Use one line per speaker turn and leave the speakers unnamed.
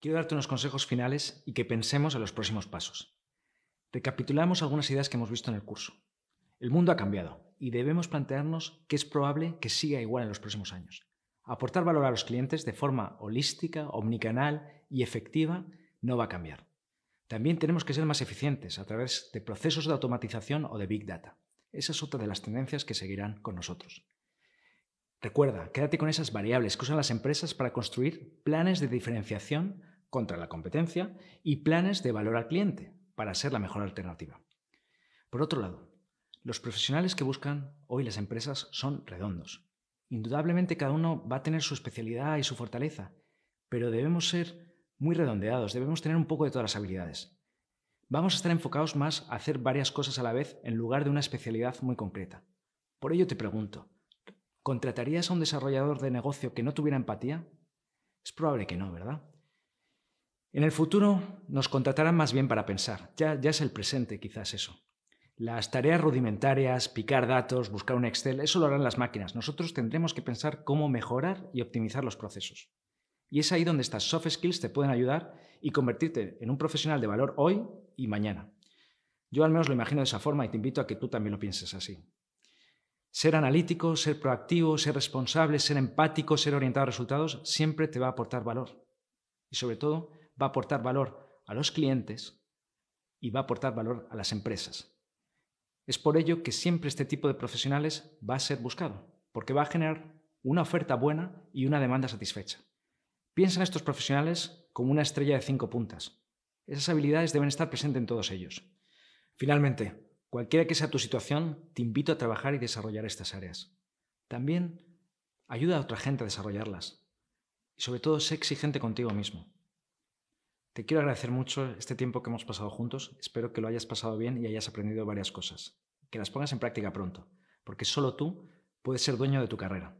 quiero darte unos consejos finales y que pensemos en los próximos pasos. Recapitulamos algunas ideas que hemos visto en el curso. El mundo ha cambiado y debemos plantearnos que es probable que siga igual en los próximos años. Aportar valor a los clientes de forma holística, omnicanal y efectiva no va a cambiar. También tenemos que ser más eficientes a través de procesos de automatización o de Big Data. Esa es otra de las tendencias que seguirán con nosotros. Recuerda, quédate con esas variables que usan las empresas para construir planes de diferenciación contra la competencia y planes de valor al cliente para ser la mejor alternativa. Por otro lado, los profesionales que buscan hoy las empresas son redondos. Indudablemente cada uno va a tener su especialidad y su fortaleza, pero debemos ser muy redondeados, debemos tener un poco de todas las habilidades. Vamos a estar enfocados más a hacer varias cosas a la vez en lugar de una especialidad muy concreta. Por ello te pregunto, ¿contratarías a un desarrollador de negocio que no tuviera empatía? Es probable que no, ¿verdad? En el futuro nos contratarán más bien para pensar. Ya, ya es el presente, quizás eso. Las tareas rudimentarias, picar datos, buscar un Excel, eso lo harán las máquinas. Nosotros tendremos que pensar cómo mejorar y optimizar los procesos. Y es ahí donde estas soft skills te pueden ayudar y convertirte en un profesional de valor hoy y mañana. Yo al menos lo imagino de esa forma y te invito a que tú también lo pienses así. Ser analítico, ser proactivo, ser responsable, ser empático, ser orientado a resultados, siempre te va a aportar valor. Y sobre todo, va a aportar valor a los clientes y va a aportar valor a las empresas. Es por ello que siempre este tipo de profesionales va a ser buscado, porque va a generar una oferta buena y una demanda satisfecha. Piensa en estos profesionales como una estrella de cinco puntas. Esas habilidades deben estar presentes en todos ellos. Finalmente, cualquiera que sea tu situación, te invito a trabajar y desarrollar estas áreas. También ayuda a otra gente a desarrollarlas. Y sobre todo, sé exigente contigo mismo. Te quiero agradecer mucho este tiempo que hemos pasado juntos. Espero que lo hayas pasado bien y hayas aprendido varias cosas. Que las pongas en práctica pronto, porque solo tú puedes ser dueño de tu carrera.